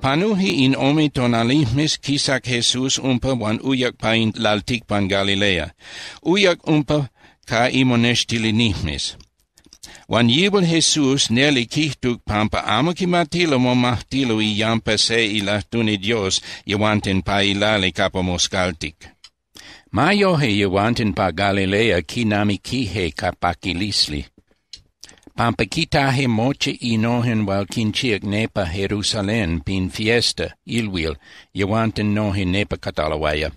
Panuhi in omi tonalihmis kisak Jesus umpa wan uyak pain laltik pan Galilea. Uyak umpa ka imonestilinimis. Wan yibel Jesus neli kihtuk pampa amakimatilo mo mahtilo i yampa se ila tuni Dios yewanten pa ilali kapo moskaltik. Mayo he yewanten pa Galilea kinami kihe kapakilisli he moche inohen wal kinchiak nepa Jerusalem pin fiesta ilwil yewanten nohen nepa katalawaya.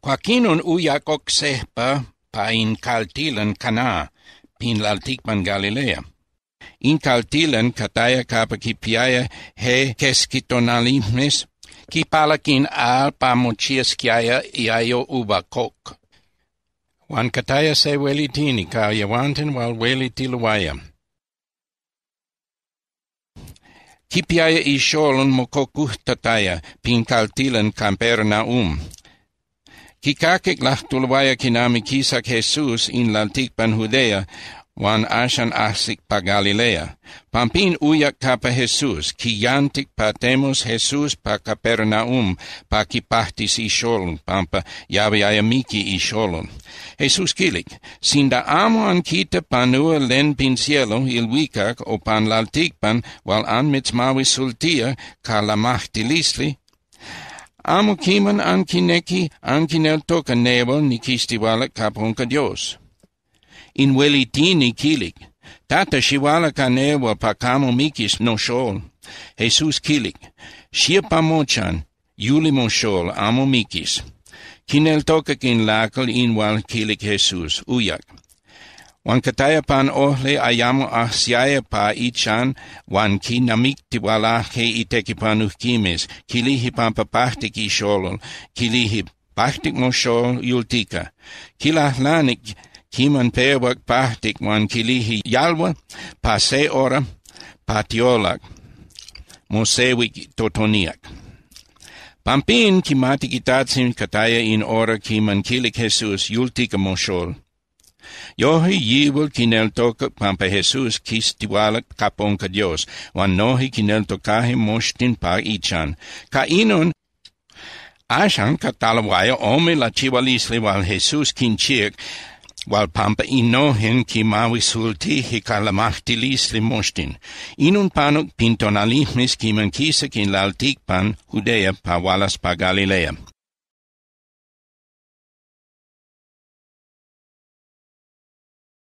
Kwakinun uyakok pa in kaltilan kana pin laltikman Galilea. In kaltilan kataya kapakipiaya he keskitonalimes kipalakin al pamochiaskiaya iayo ubakok. Wan kataya se welitini ka yewanten wal welitiluwayam. Hippiae isholun mokoku tataya pintal tilen camperna um. Kikakek lahtulwaya kinamikisak Jesus in lantikpan hudea, wan ashan asik pa Galilea. Pampin uya kapa Jesus, ki yantik patemos Jesus pa Capernaum, pa ki pahtis isholun, pampa yavi ayamiki isholun. Jesus kilik, sinda da amo ankita panua len pin cielo il wikak o pan laltikpan, wal an mitz mawi sultia, ka la mahti lisli, Amo kiman an neki, an nel toka nebo nikisti kapunka dios. In tini kilik. Tata shiwala kanewa pakamo mikis no shol. Jesus kilik. yuli mo shol amo mikis. Kinel tokakin lakal inwal kilik Jesus uyak. Wan pan ohle ayamo pa ichan wan kinamikti walahe kilihi pan papahtiki sholol, kilihip pahtik shol yultika, kilahlanik Kimanpeewak pahtikwan kilihi yalwa, paseora, patiolak, mosewik totoniak. Pampin kimatikitatsin kataya in ora kiman kilik Jesus yultika moshol. Yohi yiwil kinel toka pampa Jesus kistiwalak kaponka Dios, wan nohi kinel tokahi moshtin pa ichan. Ka inon ashan katalawaya ome la chiwalisli wal Jesus kinchik, Wal Walpampa inohen ki mawi sulti hi kalamahtilis limoshtin. Inun panuk pintonalihmis ki mankisa kin laltikpan hudeya pa walas pa Galilea.